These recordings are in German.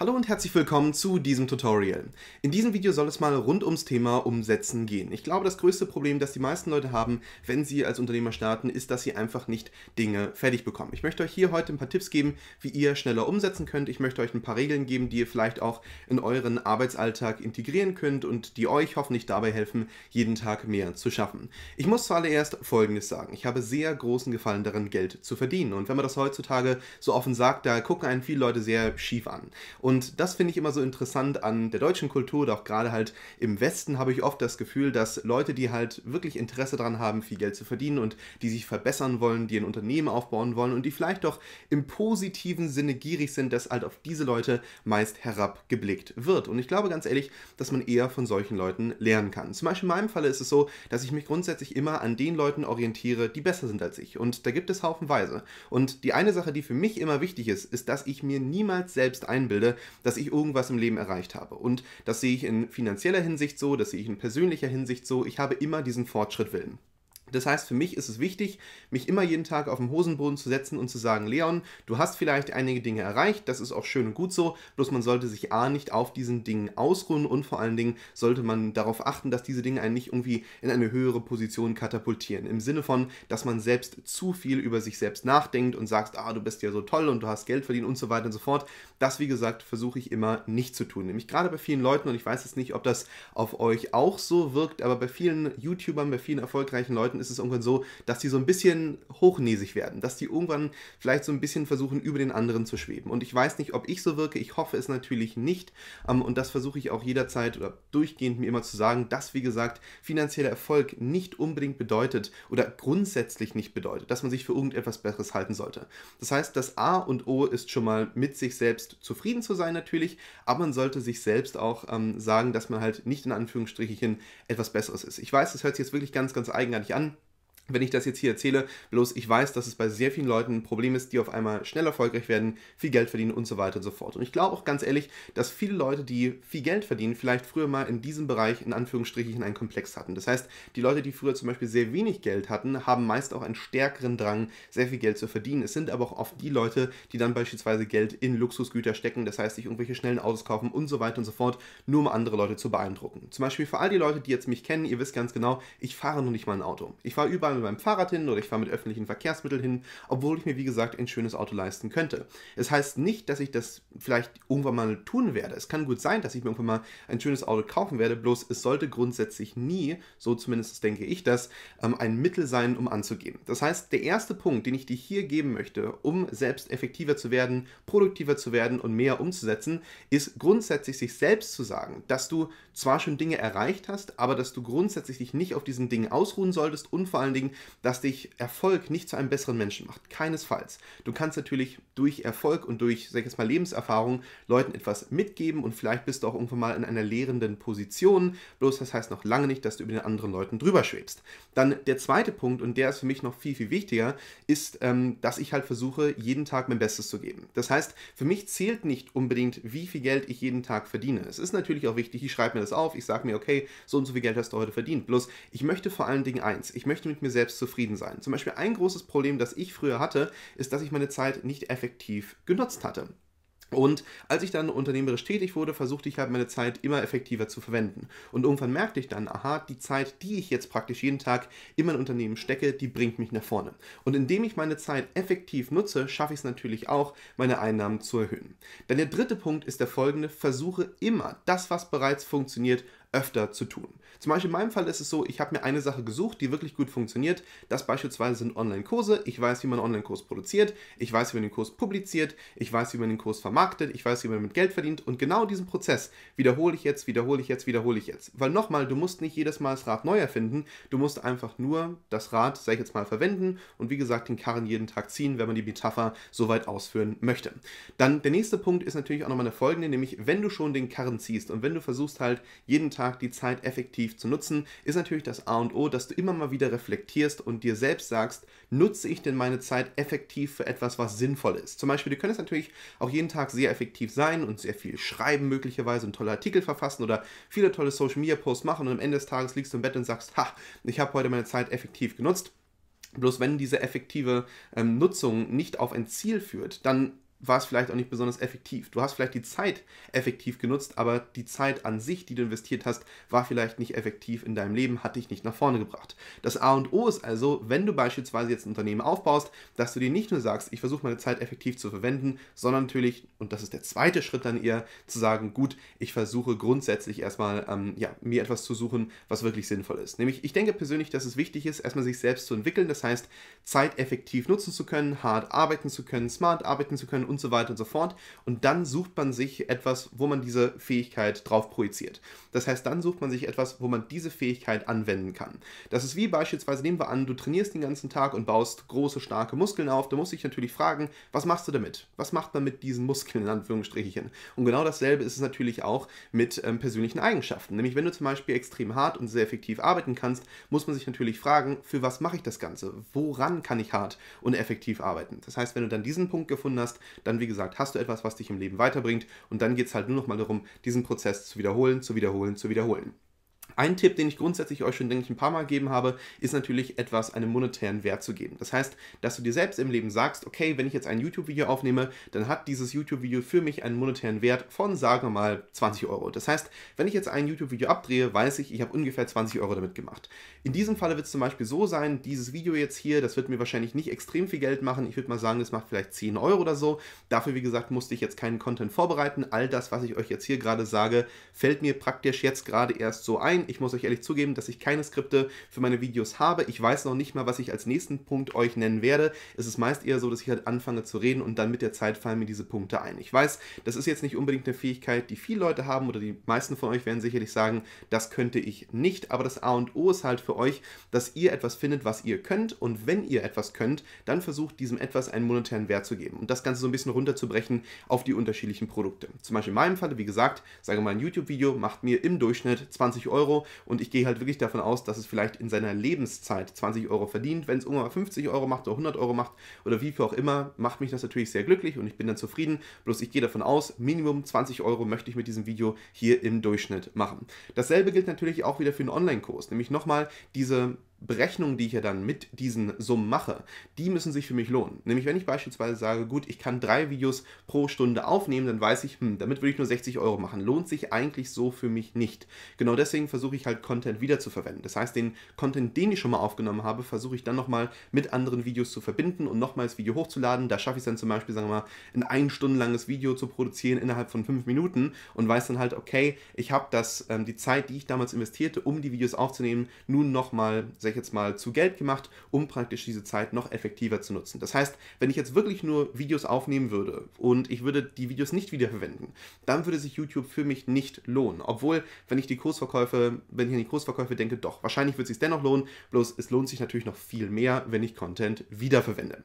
Hallo und herzlich willkommen zu diesem Tutorial. In diesem Video soll es mal rund ums Thema Umsetzen gehen. Ich glaube, das größte Problem, das die meisten Leute haben, wenn sie als Unternehmer starten, ist, dass sie einfach nicht Dinge fertig bekommen. Ich möchte euch hier heute ein paar Tipps geben, wie ihr schneller umsetzen könnt. Ich möchte euch ein paar Regeln geben, die ihr vielleicht auch in euren Arbeitsalltag integrieren könnt und die euch hoffentlich dabei helfen, jeden Tag mehr zu schaffen. Ich muss zuallererst Folgendes sagen. Ich habe sehr großen Gefallen darin, Geld zu verdienen. Und wenn man das heutzutage so offen sagt, da gucken einen viele Leute sehr schief an. Und und das finde ich immer so interessant an der deutschen Kultur oder auch gerade halt im Westen habe ich oft das Gefühl, dass Leute, die halt wirklich Interesse daran haben, viel Geld zu verdienen und die sich verbessern wollen, die ein Unternehmen aufbauen wollen und die vielleicht doch im positiven Sinne gierig sind, dass halt auf diese Leute meist herabgeblickt wird. Und ich glaube ganz ehrlich, dass man eher von solchen Leuten lernen kann. Zum Beispiel in meinem Falle ist es so, dass ich mich grundsätzlich immer an den Leuten orientiere, die besser sind als ich. Und da gibt es haufenweise. Und die eine Sache, die für mich immer wichtig ist, ist, dass ich mir niemals selbst einbilde, dass ich irgendwas im Leben erreicht habe. Und das sehe ich in finanzieller Hinsicht so, das sehe ich in persönlicher Hinsicht so. Ich habe immer diesen Fortschritt willen. Das heißt, für mich ist es wichtig, mich immer jeden Tag auf den Hosenboden zu setzen und zu sagen, Leon, du hast vielleicht einige Dinge erreicht, das ist auch schön und gut so, bloß man sollte sich A nicht auf diesen Dingen ausruhen und vor allen Dingen sollte man darauf achten, dass diese Dinge einen nicht irgendwie in eine höhere Position katapultieren. Im Sinne von, dass man selbst zu viel über sich selbst nachdenkt und sagt, ah, du bist ja so toll und du hast Geld verdient und so weiter und so fort. Das, wie gesagt, versuche ich immer nicht zu tun. Nämlich gerade bei vielen Leuten, und ich weiß jetzt nicht, ob das auf euch auch so wirkt, aber bei vielen YouTubern, bei vielen erfolgreichen Leuten, machen, ist es irgendwann so, dass die so ein bisschen hochnäsig werden, dass die irgendwann vielleicht so ein bisschen versuchen, über den anderen zu schweben. Und ich weiß nicht, ob ich so wirke, ich hoffe es natürlich nicht. Ähm, und das versuche ich auch jederzeit oder durchgehend mir immer zu sagen, dass, wie gesagt, finanzieller Erfolg nicht unbedingt bedeutet oder grundsätzlich nicht bedeutet, dass man sich für irgendetwas Besseres halten sollte. Das heißt, das A und O ist schon mal mit sich selbst zufrieden zu sein natürlich, aber man sollte sich selbst auch ähm, sagen, dass man halt nicht in Anführungsstrichen etwas Besseres ist. Ich weiß, das hört sich jetzt wirklich ganz, ganz eigenartig an wenn ich das jetzt hier erzähle, bloß ich weiß, dass es bei sehr vielen Leuten ein Problem ist, die auf einmal schnell erfolgreich werden, viel Geld verdienen und so weiter und so fort. Und ich glaube auch ganz ehrlich, dass viele Leute, die viel Geld verdienen, vielleicht früher mal in diesem Bereich in Anführungsstrichen einen Komplex hatten. Das heißt, die Leute, die früher zum Beispiel sehr wenig Geld hatten, haben meist auch einen stärkeren Drang, sehr viel Geld zu verdienen. Es sind aber auch oft die Leute, die dann beispielsweise Geld in Luxusgüter stecken, das heißt, sich irgendwelche schnellen Autos kaufen und so weiter und so fort, nur um andere Leute zu beeindrucken. Zum Beispiel für all die Leute, die jetzt mich kennen, ihr wisst ganz genau, ich fahre noch nicht mal ein Auto. Ich fahre überall mit meinem Fahrrad hin oder ich fahre mit öffentlichen Verkehrsmitteln hin, obwohl ich mir, wie gesagt, ein schönes Auto leisten könnte. Es das heißt nicht, dass ich das vielleicht irgendwann mal tun werde. Es kann gut sein, dass ich mir irgendwann mal ein schönes Auto kaufen werde, bloß es sollte grundsätzlich nie, so zumindest denke ich das, ähm, ein Mittel sein, um anzugeben. Das heißt, der erste Punkt, den ich dir hier geben möchte, um selbst effektiver zu werden, produktiver zu werden und mehr umzusetzen, ist grundsätzlich sich selbst zu sagen, dass du zwar schon Dinge erreicht hast, aber dass du grundsätzlich dich nicht auf diesen Dingen ausruhen solltest und vor allen Dingen kriegen, dass dich Erfolg nicht zu einem besseren Menschen macht. Keinesfalls. Du kannst natürlich durch Erfolg und durch, sag ich jetzt mal, Lebenserfahrung Leuten etwas mitgeben und vielleicht bist du auch irgendwann mal in einer lehrenden Position. Bloß das heißt noch lange nicht, dass du über den anderen Leuten drüber schwebst. Dann der zweite Punkt, und der ist für mich noch viel, viel wichtiger, ist, ähm, dass ich halt versuche, jeden Tag mein Bestes zu geben. Das heißt, für mich zählt nicht unbedingt, wie viel Geld ich jeden Tag verdiene. Es ist natürlich auch wichtig, ich schreibe mir das auf, ich sage mir, okay, so und so viel Geld hast du heute verdient. Bloß ich möchte vor allen Dingen eins, ich möchte mit mir selbst selbst zufrieden sein. Zum Beispiel ein großes Problem, das ich früher hatte, ist, dass ich meine Zeit nicht effektiv genutzt hatte. Und als ich dann unternehmerisch tätig wurde, versuchte ich halt meine Zeit immer effektiver zu verwenden. Und irgendwann merkte ich dann, aha, die Zeit, die ich jetzt praktisch jeden Tag in mein Unternehmen stecke, die bringt mich nach vorne. Und indem ich meine Zeit effektiv nutze, schaffe ich es natürlich auch, meine Einnahmen zu erhöhen. Dann der dritte Punkt ist der folgende, versuche immer das, was bereits funktioniert, öfter zu tun. Zum Beispiel in meinem Fall ist es so, ich habe mir eine Sache gesucht, die wirklich gut funktioniert. Das beispielsweise sind Online-Kurse. Ich weiß, wie man einen Online-Kurs produziert. Ich weiß, wie man den Kurs publiziert. Ich weiß, wie man den Kurs vermarktet. Ich weiß, wie man mit Geld verdient. Und genau diesen Prozess wiederhole ich jetzt, wiederhole ich jetzt, wiederhole ich jetzt. Weil nochmal, du musst nicht jedes Mal das Rad neu erfinden. Du musst einfach nur das Rad, sag ich jetzt mal, verwenden und wie gesagt den Karren jeden Tag ziehen, wenn man die Metapher so weit ausführen möchte. Dann der nächste Punkt ist natürlich auch nochmal der folgende, nämlich wenn du schon den Karren ziehst und wenn du versuchst halt jeden Tag die Zeit effektiv aktiv zu nutzen, ist natürlich das A und O, dass du immer mal wieder reflektierst und dir selbst sagst, nutze ich denn meine Zeit effektiv für etwas, was sinnvoll ist? Zum Beispiel, du könntest natürlich auch jeden Tag sehr effektiv sein und sehr viel schreiben möglicherweise und tolle Artikel verfassen oder viele tolle Social-Media-Posts machen und am Ende des Tages liegst du im Bett und sagst, ha, ich habe heute meine Zeit effektiv genutzt. Bloß wenn diese effektive ähm, Nutzung nicht auf ein Ziel führt, dann war es vielleicht auch nicht besonders effektiv. Du hast vielleicht die Zeit effektiv genutzt, aber die Zeit an sich, die du investiert hast, war vielleicht nicht effektiv in deinem Leben, hat dich nicht nach vorne gebracht. Das A und O ist also, wenn du beispielsweise jetzt ein Unternehmen aufbaust, dass du dir nicht nur sagst, ich versuche meine Zeit effektiv zu verwenden, sondern natürlich, und das ist der zweite Schritt dann eher, zu sagen, gut, ich versuche grundsätzlich erstmal, ähm, ja, mir etwas zu suchen, was wirklich sinnvoll ist. Nämlich, ich denke persönlich, dass es wichtig ist, erstmal sich selbst zu entwickeln, das heißt, Zeit effektiv nutzen zu können, hart arbeiten zu können, smart arbeiten zu können, und so weiter und so fort. Und dann sucht man sich etwas, wo man diese Fähigkeit drauf projiziert. Das heißt, dann sucht man sich etwas, wo man diese Fähigkeit anwenden kann. Das ist wie beispielsweise, nehmen wir an, du trainierst den ganzen Tag und baust große, starke Muskeln auf. Da musst du dich natürlich fragen, was machst du damit? Was macht man mit diesen Muskeln in Anführungsstrichen? Und genau dasselbe ist es natürlich auch mit ähm, persönlichen Eigenschaften. Nämlich, wenn du zum Beispiel extrem hart und sehr effektiv arbeiten kannst, muss man sich natürlich fragen, für was mache ich das Ganze? Woran kann ich hart und effektiv arbeiten? Das heißt, wenn du dann diesen Punkt gefunden hast, dann, wie gesagt, hast du etwas, was dich im Leben weiterbringt und dann geht es halt nur noch mal darum, diesen Prozess zu wiederholen, zu wiederholen, zu wiederholen. Ein Tipp, den ich grundsätzlich euch schon, denke ich, ein paar Mal gegeben habe, ist natürlich etwas einem monetären Wert zu geben. Das heißt, dass du dir selbst im Leben sagst, okay, wenn ich jetzt ein YouTube-Video aufnehme, dann hat dieses YouTube-Video für mich einen monetären Wert von, sagen wir mal, 20 Euro. Das heißt, wenn ich jetzt ein YouTube-Video abdrehe, weiß ich, ich habe ungefähr 20 Euro damit gemacht. In diesem Falle wird es zum Beispiel so sein, dieses Video jetzt hier, das wird mir wahrscheinlich nicht extrem viel Geld machen. Ich würde mal sagen, das macht vielleicht 10 Euro oder so. Dafür, wie gesagt, musste ich jetzt keinen Content vorbereiten. All das, was ich euch jetzt hier gerade sage, fällt mir praktisch jetzt gerade erst so ein. Ich muss euch ehrlich zugeben, dass ich keine Skripte für meine Videos habe. Ich weiß noch nicht mal, was ich als nächsten Punkt euch nennen werde. Es ist meist eher so, dass ich halt anfange zu reden und dann mit der Zeit fallen mir diese Punkte ein. Ich weiß, das ist jetzt nicht unbedingt eine Fähigkeit, die viele Leute haben oder die meisten von euch werden sicherlich sagen, das könnte ich nicht. Aber das A und O ist halt für euch, dass ihr etwas findet, was ihr könnt. Und wenn ihr etwas könnt, dann versucht diesem etwas einen monetären Wert zu geben und das Ganze so ein bisschen runterzubrechen auf die unterschiedlichen Produkte. Zum Beispiel in meinem Fall, wie gesagt, sage mal ein YouTube-Video macht mir im Durchschnitt 20 Euro und ich gehe halt wirklich davon aus, dass es vielleicht in seiner Lebenszeit 20 Euro verdient. Wenn es irgendwann 50 Euro macht oder 100 Euro macht oder wie viel auch immer, macht mich das natürlich sehr glücklich und ich bin dann zufrieden. Bloß ich gehe davon aus, Minimum 20 Euro möchte ich mit diesem Video hier im Durchschnitt machen. Dasselbe gilt natürlich auch wieder für einen Online-Kurs, nämlich nochmal diese Berechnungen, die ich ja dann mit diesen Summen mache, die müssen sich für mich lohnen. Nämlich wenn ich beispielsweise sage, gut, ich kann drei Videos pro Stunde aufnehmen, dann weiß ich, hm, damit würde ich nur 60 Euro machen. Lohnt sich eigentlich so für mich nicht. Genau deswegen versuche ich halt Content wiederzuverwenden. Das heißt, den Content, den ich schon mal aufgenommen habe, versuche ich dann nochmal mit anderen Videos zu verbinden und nochmal das Video hochzuladen. Da schaffe ich es dann zum Beispiel, sagen wir mal, ein ein Stunden langes Video zu produzieren innerhalb von fünf Minuten und weiß dann halt, okay, ich habe das, ähm, die Zeit, die ich damals investierte, um die Videos aufzunehmen, nun nochmal 60 sag ich jetzt mal, zu Geld gemacht, um praktisch diese Zeit noch effektiver zu nutzen. Das heißt, wenn ich jetzt wirklich nur Videos aufnehmen würde und ich würde die Videos nicht wiederverwenden, dann würde sich YouTube für mich nicht lohnen. Obwohl, wenn ich die Kursverkäufe, wenn ich an die Kursverkäufe denke, doch, wahrscheinlich wird es sich dennoch lohnen, bloß es lohnt sich natürlich noch viel mehr, wenn ich Content wiederverwende.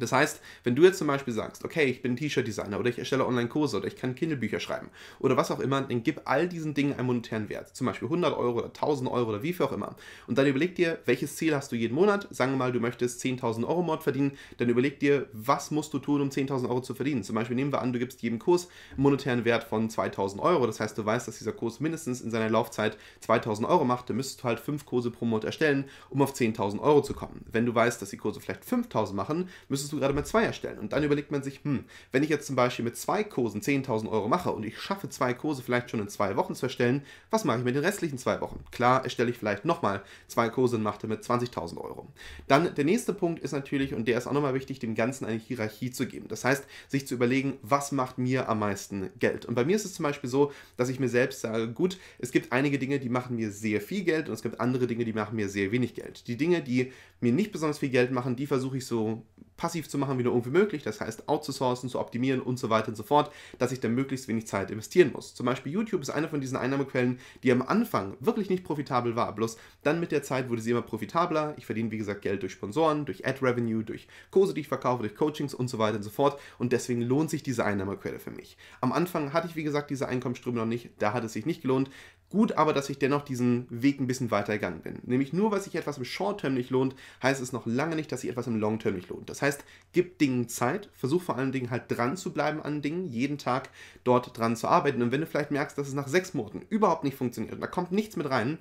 Das heißt, wenn du jetzt zum Beispiel sagst, okay, ich bin T-Shirt-Designer oder ich erstelle Online-Kurse oder ich kann Kindle-Bücher schreiben oder was auch immer, dann gib all diesen Dingen einen monetären Wert, zum Beispiel 100 Euro oder 1000 Euro oder wie viel auch immer. Und dann überleg dir, welches Ziel hast du jeden Monat? Sagen wir mal, du möchtest 10.000 Euro Monat verdienen, dann überleg dir, was musst du tun, um 10.000 Euro zu verdienen? Zum Beispiel nehmen wir an, du gibst jedem Kurs einen monetären Wert von 2.000 Euro. Das heißt, du weißt, dass dieser Kurs mindestens in seiner Laufzeit 2.000 Euro macht. Dann müsstest du halt fünf Kurse pro Monat erstellen, um auf 10.000 Euro zu kommen. Wenn du weißt, dass die Kurse vielleicht 5.000 machen, müsstest musstest du gerade mal zwei erstellen. Und dann überlegt man sich, hm, wenn ich jetzt zum Beispiel mit zwei Kursen 10.000 Euro mache und ich schaffe zwei Kurse vielleicht schon in zwei Wochen zu erstellen, was mache ich mit den restlichen zwei Wochen? Klar, erstelle ich vielleicht nochmal zwei Kurse und mache damit 20.000 Euro. Dann der nächste Punkt ist natürlich, und der ist auch nochmal wichtig, dem Ganzen eine Hierarchie zu geben. Das heißt, sich zu überlegen, was macht mir am meisten Geld. Und bei mir ist es zum Beispiel so, dass ich mir selbst sage, gut, es gibt einige Dinge, die machen mir sehr viel Geld und es gibt andere Dinge, die machen mir sehr wenig Geld. Die Dinge, die mir nicht besonders viel Geld machen, die versuche ich so passiv zu machen, wie nur irgendwie möglich. Das heißt, outzusourcen, zu optimieren und so weiter und so fort, dass ich dann möglichst wenig Zeit investieren muss. Zum Beispiel YouTube ist eine von diesen Einnahmequellen, die am Anfang wirklich nicht profitabel war. Bloß dann mit der Zeit wurde sie immer profitabler. Ich verdiene, wie gesagt, Geld durch Sponsoren, durch Ad-Revenue, durch Kurse, die ich verkaufe, durch Coachings und so weiter und so fort. Und deswegen lohnt sich diese Einnahmequelle für mich. Am Anfang hatte ich, wie gesagt, diese Einkommensströme noch nicht. Da hat es sich nicht gelohnt. Gut aber, dass ich dennoch diesen Weg ein bisschen weiter gegangen bin. Nämlich nur, weil sich etwas im Short-Term nicht lohnt, heißt es noch lange nicht, dass sich etwas im Long-Term nicht lohnt. Das heißt, gib Dingen Zeit, versuch vor allen Dingen halt dran zu bleiben an Dingen, jeden Tag dort dran zu arbeiten. Und wenn du vielleicht merkst, dass es nach sechs Monaten überhaupt nicht funktioniert und da kommt nichts mit rein,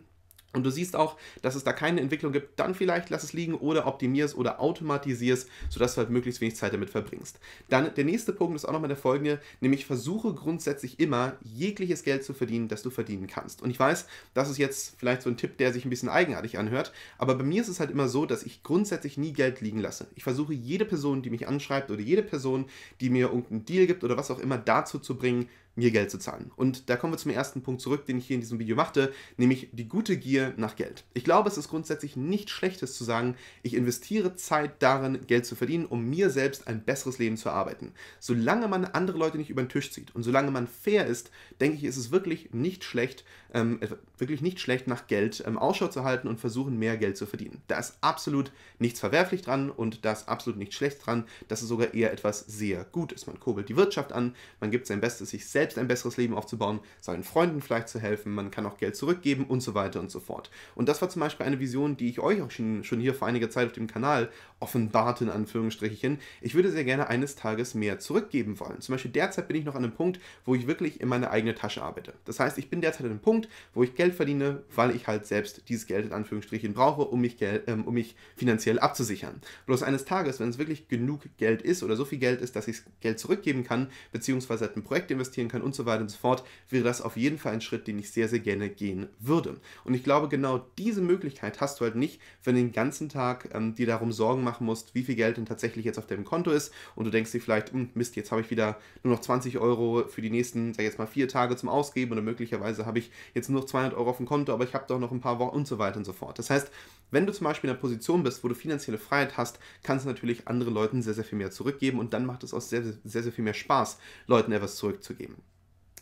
und du siehst auch, dass es da keine Entwicklung gibt, dann vielleicht lass es liegen oder optimierst oder automatisierst, sodass du halt möglichst wenig Zeit damit verbringst. Dann der nächste Punkt ist auch nochmal der folgende, nämlich versuche grundsätzlich immer, jegliches Geld zu verdienen, das du verdienen kannst. Und ich weiß, das ist jetzt vielleicht so ein Tipp, der sich ein bisschen eigenartig anhört, aber bei mir ist es halt immer so, dass ich grundsätzlich nie Geld liegen lasse. Ich versuche jede Person, die mich anschreibt oder jede Person, die mir irgendeinen Deal gibt oder was auch immer, dazu zu bringen, mir Geld zu zahlen. Und da kommen wir zum ersten Punkt zurück, den ich hier in diesem Video machte, nämlich die gute Gier nach Geld. Ich glaube, es ist grundsätzlich nichts Schlechtes zu sagen, ich investiere Zeit darin, Geld zu verdienen, um mir selbst ein besseres Leben zu erarbeiten. Solange man andere Leute nicht über den Tisch zieht und solange man fair ist, denke ich, ist es wirklich nicht schlecht, ähm, wirklich nicht schlecht nach Geld ähm, Ausschau zu halten und versuchen, mehr Geld zu verdienen. Da ist absolut nichts verwerflich dran und da ist absolut nichts schlecht dran. Das ist sogar eher etwas sehr Gutes. Man kurbelt die Wirtschaft an, man gibt sein Bestes, sich selbst ein besseres Leben aufzubauen, seinen Freunden vielleicht zu helfen, man kann auch Geld zurückgeben und so weiter und so fort. Und das war zum Beispiel eine Vision, die ich euch auch schon, schon hier vor einiger Zeit auf dem Kanal offenbart, in Anführungsstrichen. Ich würde sehr gerne eines Tages mehr zurückgeben wollen. Zum Beispiel derzeit bin ich noch an einem Punkt, wo ich wirklich in meine eigene Tasche arbeite. Das heißt, ich bin derzeit an einem Punkt, Punkt, wo ich Geld verdiene, weil ich halt selbst dieses Geld in Anführungsstrichen brauche, um mich, Geld, ähm, um mich finanziell abzusichern. Bloß eines Tages, wenn es wirklich genug Geld ist oder so viel Geld ist, dass ich Geld zurückgeben kann, beziehungsweise halt in ein Projekt investieren kann und so weiter und so fort, wäre das auf jeden Fall ein Schritt, den ich sehr, sehr gerne gehen würde. Und ich glaube, genau diese Möglichkeit hast du halt nicht, wenn du den ganzen Tag ähm, dir darum Sorgen machen musst, wie viel Geld denn tatsächlich jetzt auf deinem Konto ist und du denkst dir vielleicht, hm, Mist, jetzt habe ich wieder nur noch 20 Euro für die nächsten, sag ich jetzt mal, vier Tage zum Ausgeben oder möglicherweise habe ich jetzt nur noch 200 Euro auf dem Konto, aber ich habe doch noch ein paar Wochen und so weiter und so fort. Das heißt, wenn du zum Beispiel in einer Position bist, wo du finanzielle Freiheit hast, kannst du natürlich anderen Leuten sehr, sehr viel mehr zurückgeben und dann macht es auch sehr, sehr, sehr viel mehr Spaß, Leuten etwas zurückzugeben.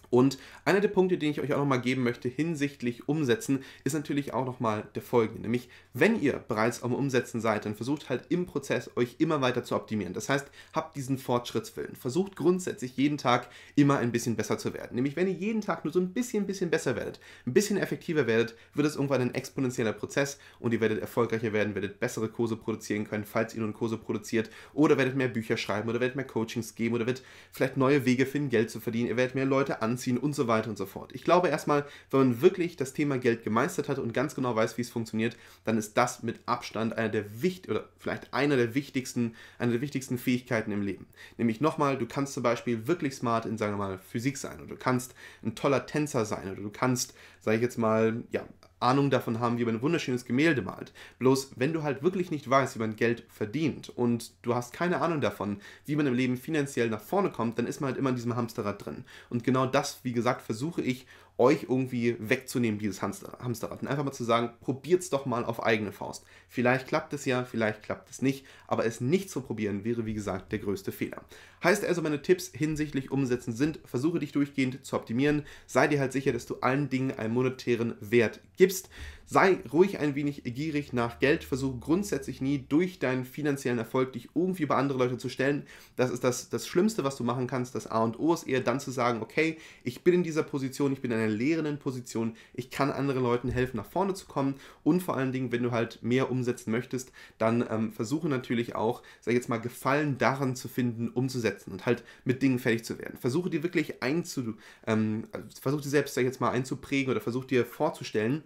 Und einer der Punkte, den ich euch auch nochmal geben möchte hinsichtlich Umsetzen, ist natürlich auch nochmal der folgende. Nämlich, wenn ihr bereits am Umsetzen seid, dann versucht halt im Prozess euch immer weiter zu optimieren. Das heißt, habt diesen Fortschrittswillen. Versucht grundsätzlich jeden Tag immer ein bisschen besser zu werden. Nämlich, wenn ihr jeden Tag nur so ein bisschen, bisschen besser werdet, ein bisschen effektiver werdet, wird es irgendwann ein exponentieller Prozess und ihr werdet erfolgreicher werden, werdet bessere Kurse produzieren können, falls ihr nun Kurse produziert oder werdet mehr Bücher schreiben oder werdet mehr Coachings geben oder werdet vielleicht neue Wege finden, Geld zu verdienen. Ihr werdet mehr Leute anfangen anziehen und so weiter und so fort. Ich glaube erstmal, wenn man wirklich das Thema Geld gemeistert hat und ganz genau weiß, wie es funktioniert, dann ist das mit Abstand einer der wichtigsten oder vielleicht einer der wichtigsten, eine der wichtigsten Fähigkeiten im Leben. Nämlich nochmal, du kannst zum Beispiel wirklich smart in, sagen wir mal, Physik sein oder du kannst ein toller Tänzer sein oder du kannst, sage ich jetzt mal, ja, Ahnung davon haben, wie man ein wunderschönes Gemälde malt. Bloß, wenn du halt wirklich nicht weißt, wie man Geld verdient und du hast keine Ahnung davon, wie man im Leben finanziell nach vorne kommt, dann ist man halt immer in diesem Hamsterrad drin. Und genau das, wie gesagt, versuche ich euch irgendwie wegzunehmen, dieses Hamster Hamsterrad. Und einfach mal zu sagen, probiert es doch mal auf eigene Faust. Vielleicht klappt es ja, vielleicht klappt es nicht, aber es nicht zu probieren wäre, wie gesagt, der größte Fehler. Heißt also, meine Tipps hinsichtlich Umsetzen sind, versuche dich durchgehend zu optimieren, sei dir halt sicher, dass du allen Dingen einen monetären Wert gibst. Sei ruhig ein wenig gierig nach Geld, versuche grundsätzlich nie durch deinen finanziellen Erfolg dich irgendwie über andere Leute zu stellen. Das ist das, das Schlimmste, was du machen kannst, das A und O ist eher dann zu sagen, okay, ich bin in dieser Position, ich bin in einer lehrenden Position, ich kann anderen Leuten helfen, nach vorne zu kommen und vor allen Dingen, wenn du halt mehr umsetzen möchtest, dann ähm, versuche natürlich auch, sag ich jetzt mal, Gefallen daran zu finden, umzusetzen und halt mit Dingen fertig zu werden. Versuche dir wirklich einzu, ähm, versuch dir selbst, sag ich jetzt mal, einzuprägen oder versuche dir vorzustellen,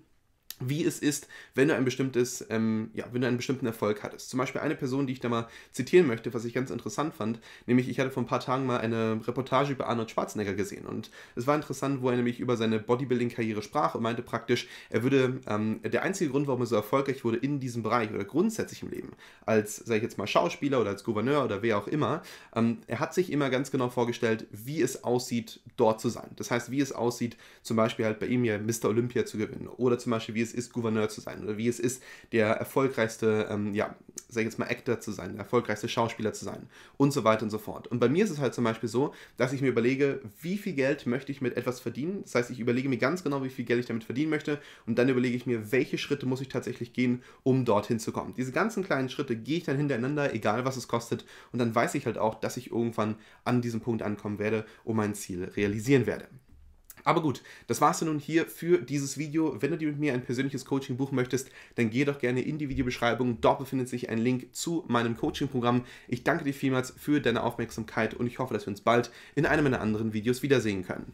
wie es ist, wenn du ein bestimmtes, ähm, ja, wenn du einen bestimmten Erfolg hattest. Zum Beispiel eine Person, die ich da mal zitieren möchte, was ich ganz interessant fand, nämlich ich hatte vor ein paar Tagen mal eine Reportage über Arnold Schwarzenegger gesehen und es war interessant, wo er nämlich über seine Bodybuilding-Karriere sprach und meinte praktisch, er würde, ähm, der einzige Grund, warum er so erfolgreich wurde in diesem Bereich oder grundsätzlich im Leben, als, sage ich jetzt mal, Schauspieler oder als Gouverneur oder wer auch immer, ähm, er hat sich immer ganz genau vorgestellt, wie es aussieht, dort zu sein. Das heißt, wie es aussieht, zum Beispiel halt bei ihm ja Mr. Olympia zu gewinnen oder zum Beispiel, wie es es ist, Gouverneur zu sein oder wie es ist, der erfolgreichste, ähm, ja, sag ich jetzt mal Actor zu sein, der erfolgreichste Schauspieler zu sein und so weiter und so fort. Und bei mir ist es halt zum Beispiel so, dass ich mir überlege, wie viel Geld möchte ich mit etwas verdienen. Das heißt, ich überlege mir ganz genau, wie viel Geld ich damit verdienen möchte und dann überlege ich mir, welche Schritte muss ich tatsächlich gehen, um dorthin zu kommen. Diese ganzen kleinen Schritte gehe ich dann hintereinander, egal was es kostet und dann weiß ich halt auch, dass ich irgendwann an diesem Punkt ankommen werde und mein Ziel realisieren werde. Aber gut, das war's dann nun hier für dieses Video. Wenn du dir mit mir ein persönliches Coaching buchen möchtest, dann geh doch gerne in die Videobeschreibung. Dort befindet sich ein Link zu meinem Coaching-Programm. Ich danke dir vielmals für deine Aufmerksamkeit und ich hoffe, dass wir uns bald in einem meiner anderen Videos wiedersehen können.